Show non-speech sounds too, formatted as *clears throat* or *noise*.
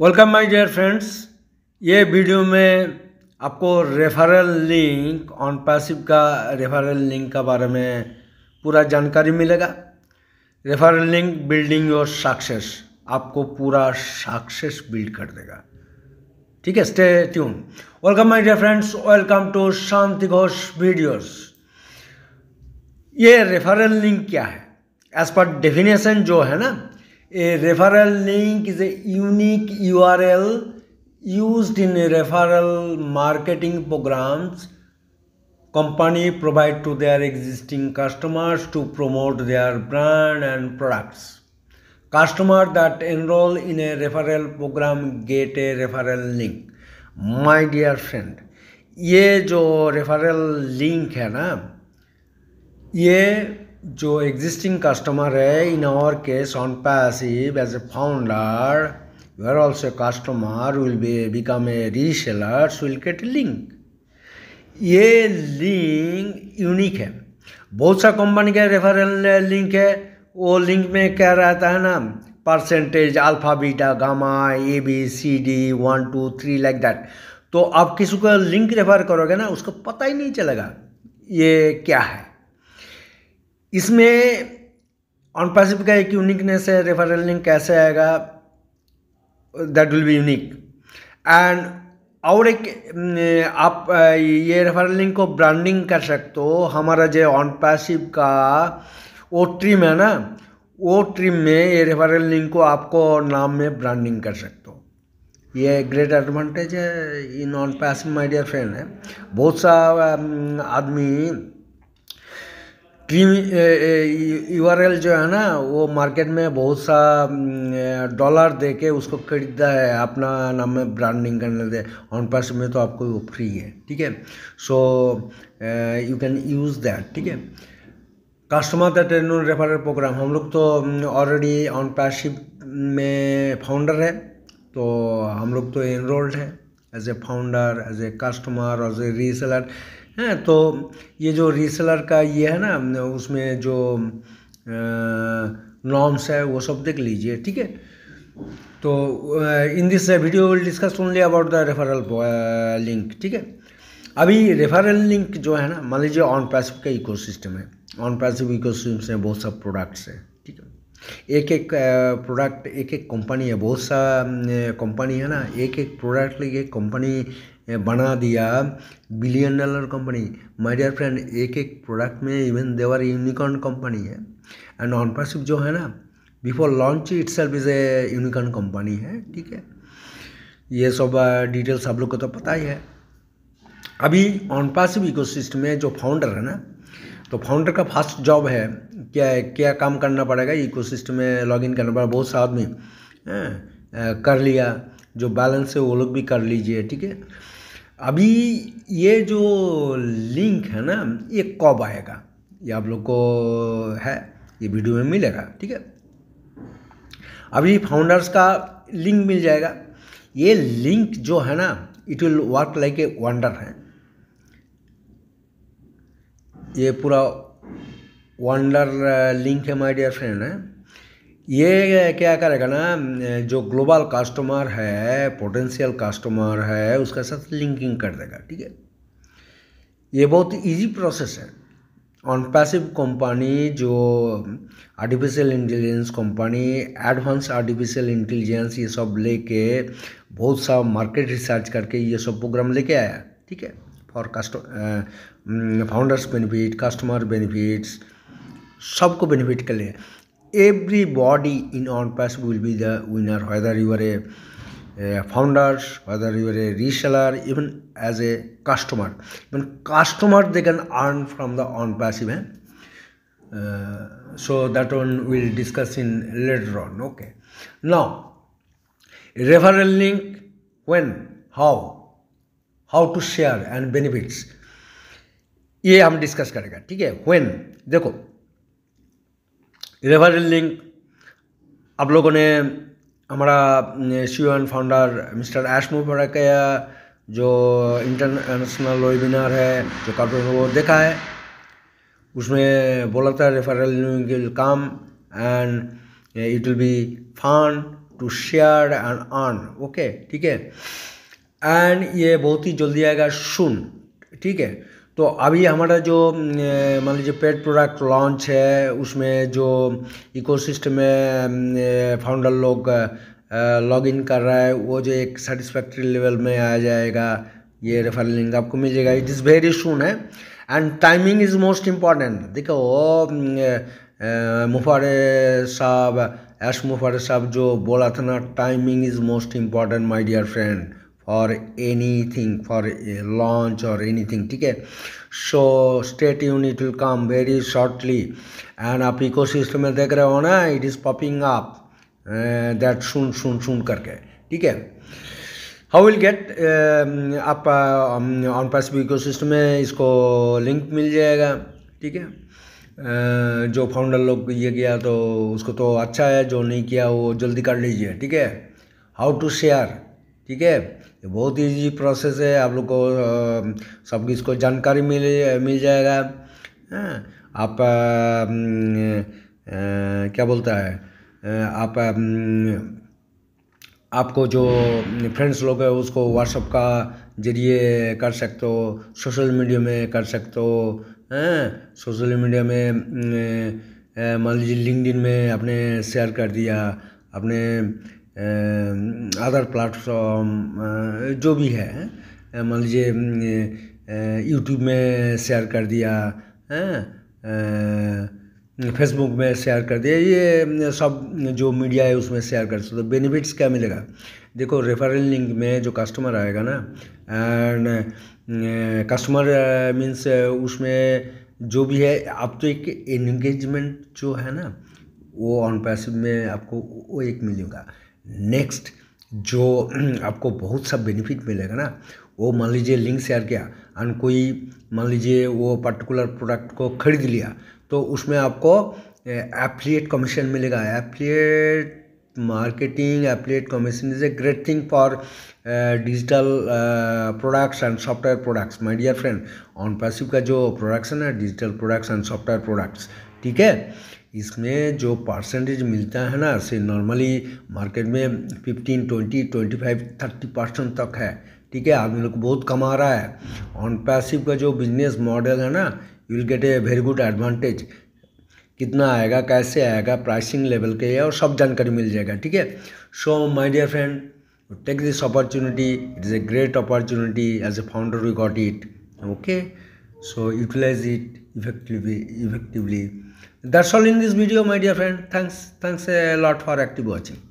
Welcome my dear friends ये video में आपको रेफरल लिंक ऑन पैसिव का रेफरल लिंक का बारे में पूरा जानकारी मिलेगा referral link building your success आपको पूरा सक्सेस बिल्ड कर देगा ठीक है stay tune welcome my dear friends welcome to Shanti Ghosh videos ये रेफरल लिंक क्या है एज पर डेफिनेशन जो है ना A referral link is a unique URL used in referral marketing programs company provide to their existing customers to promote their brand and products. Customer that enroll in a referral program get a referral link. My dear friend, ये जो referral link है ना ये जो existing customer है in our case OnPassive as a founder you are also a customer will be become a reseller will get link ये link unique है बहुत सा कंपनी का रेफरल लिंक है वो लिंक में क्या रहता है ना percentage alpha beta gamma A B C D one two three like that तो आप किसी को लिंक रेफर करोगे ना उसको पता ही नहीं चलेगा ये क्या है इसमें ऑन पैसिफिक का एक यूनिकनेस है रेफरल लिंक कैसे आएगा that will be unique and और एक आप ये रेफरल लिंक को ब्रांडिंग कर सकते हो हमारा जो ऑन पैसिव का वो ट्रिम है ना वो ट्रिम में ये रेफरल लिंक को आपको नाम में ब्रांडिंग कर सकते हो ये ग्रेट एडवांटेज है in OnPassive my dear friend है बहुत सा आदमी ट्रीम यू जो है ना वो मार्केट में बहुत सा डॉलर दे के उसको खरीदा है अपना नाम में ब्रांडिंग करने दे ऑन पास में तो आपको वो फ्री है ठीक है so you can use that ठीक है कस्टमर का ट्रेन रेफरल प्रोग्राम हम लोग तो ऑलरेडी ऑन पैसिप में फाउंडर है तो हम लोग तो एनरोल्ड है as a founder as a customer as a reseller हैं हाँ, तो ये जो रीसेलर का ये है ना उसमें जो नॉर्म्स है वो सब देख लीजिए ठीक है तो in this video will discuss only about the referral link ठीक है अभी रेफरल लिंक जो है ना मान लीजिए ऑन पैसिव का इकोसिस्टम है ऑन पैसिव इकोसिस्टम से बहुत सब प्रोडक्ट्स हैं ठीक है एक एक प्रोडक्ट एक एक कंपनी है बहुत सा कंपनी है ना एक एक प्रोडक्ट लेके कंपनी बना दिया billion dollar company my dear friend एक एक प्रोडक्ट में इवन देवर यूनिकॉर्न कंपनी है एंड ऑनपरशिप जो है ना before launch itself is a unicorn company है ठीक है ये सब डिटेल्स uh, आप लोग को तो पता ही है अभी ऑनपासिव इको में जो फाउंडर है ना तो फाउंडर का फर्स्ट जॉब है क्या क्या काम करना पड़ेगा इको में लॉग इन करना पड़ेगा बहुत सा आदमी हाँ, कर लिया जो बैलेंस है वो लोग भी कर लीजिए ठीक है अभी ये जो लिंक है ना ये कब आएगा ये आप लोग को है ये वीडियो में मिलेगा ठीक है अभी फाउंडर्स का लिंक मिल जाएगा ये लिंक जो है ना it will work like a wonder है ये पूरा वंडर लिंक uh, है माय डियर फ्रेंड है ये क्या करेगा ना जो ग्लोबल कस्टमर है पोटेंशियल कस्टमर है उसके साथ लिंकिंग कर देगा ठीक है ये बहुत इजी प्रोसेस है ऑन पैसिव कंपनी जो artificial intelligence company advance artificial intelligence ये सब लेके बहुत सा मार्केट रिसर्च करके ये सब प्रोग्राम लेके आया ठीक है फॉर कस्ट फाउंडर्स बेनिफिट कस्टमर बेनिफिट्स सबको बेनिफिट के लिए everybody in OnPass will be the winner, whether you are a, a founder, whether you are a reseller, even as a customer. Even customer, they can earn from the OnPass event. Uh, so that one we'll discuss in later on. Okay. Now, referral link, when, how, how to share and benefits. ये हम discuss करेगा ठीक है when देखो referral link आप लोगों ने हमारा co founder e mister Ash Mufareh का जो इंटरनेशनल वेबिनार है जो काफ़ी वो देखा है उसमें बोला था referral link will come and it will be fun to share and earn okay ठीक है एंड ये बहुत ही जल्दी आएगा सुन ठीक है तो अभी हमारा जो मान लीजिए पेड प्रोडक्ट लॉन्च है उसमें जो इकोसिस्टम में फाउंडर लोग लॉग इन कर रहा है वो जो एक सेटिस्फैक्ट्री लेवल में आ जाएगा ये रेफरल लिंक आपको मिल जाएगा इट इज़ वेरी सुन है and timing is most important देखो मुफार साहब एस मुफार साहब जो बोला था ना timing is most important my dear friend और एनीथिंग फॉर लॉन्च और एनीथिंग ठीक है so state unit will come very shortly and आप इको सिस्टम में देख रहे हो ना it is popping up that soon soon soon करके ठीक है हाउ विल गेट आप ऑन पैसिव इको सिस्टम में इसको लिंक मिल जाएगा ठीक है eh, जो फाउंडर लोग ये किया तो उसको तो अच्छा है जो नहीं किया वो जल्दी कर लीजिए ठीक है हाउ टू शेयर ठीक है ये बहुत ईजी प्रोसेस है आप लोग को सब इसको जानकारी मिल मिल जाएगा हाँ, आप क्या बोलता है आप आपको जो फ्रेंड्स लोग हैं उसको व्हाट्सअप का जरिए कर सकते हो सोशल मीडिया में कर सकते हो सोशल हाँ, मीडिया में मान लीजिए लिंकड में आपने शेयर कर दिया अपने अदर प्लेटफ़ॉर्म जो भी है मान लीजिए यूट्यूब में शेयर कर दिया हैं फेसबुक में शेयर कर दिया ये सब जो मीडिया है उसमें शेयर कर सकते तो बेनिफिट्स क्या मिलेगा देखो रेफरल लिंक में जो कस्टमर आएगा ना एंड कस्टमर मीन्स उसमें जो भी है आप तो एक एंगेजमेंट जो है ना वो ऑन पैसिव में आपको वो एक मिलेगा नेक्स्ट जो *clears throat* आपको बहुत सा बेनिफिट मिलेगा ना वो मान लीजिए लिंक शेयर किया और कोई मान लीजिए वो पर्टिकुलर प्रोडक्ट को खरीद लिया तो उसमें आपको एप्लीट कमीशन मिलेगा affiliate marketing affiliate commission is a great thing for digital products and software products my dear friend OnPassive का जो प्रोडक्शन है digital products and software products ठीक है इसमें जो परसेंटेज मिलता है ना से नॉर्मली मार्केट में fifteen twenty twenty five thirty percent तक है ठीक है आदमी लोग बहुत कमा रहा है ऑन पैसिव का जो बिजनेस मॉडल है ना you will get a very good advantage कितना आएगा कैसे आएगा प्राइसिंग लेवल के और सब जानकारी मिल जाएगा ठीक है so my dear friend take this opportunity it is a great opportunity as a founder we got it okay so utilize it effectively effectively That's all in this video, my dear friend. Thanks, thanks a lot for active watching.